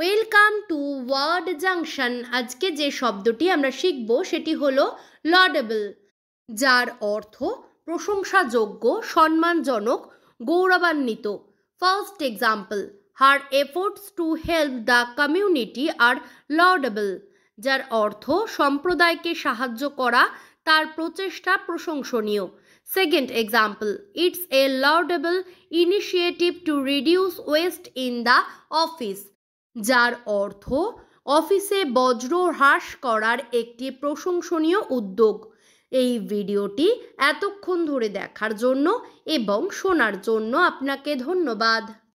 welcome to word junction আজকে যে শব্দটি আমরা শিখব সেটি হলো লডেবল যার অর্থ প্রশংসাযোগ্য সম্মানজনক গৌরবান্বিত first example her efforts to help the community আর লডেবল যার অর্থ সম্প্রদায়কে সাহায্য করা তার প্রচেষ্টা প্রশংসনীয় second example it's a laudable initiative to reduce waste in the office যার অর্থ অফিসে বজ্র হ্রাস করার একটি প্রশংসনীয় উদ্যোগ এই ভিডিওটি এতক্ষণ ধরে দেখার জন্য এবং শোনার জন্য আপনাকে ধন্যবাদ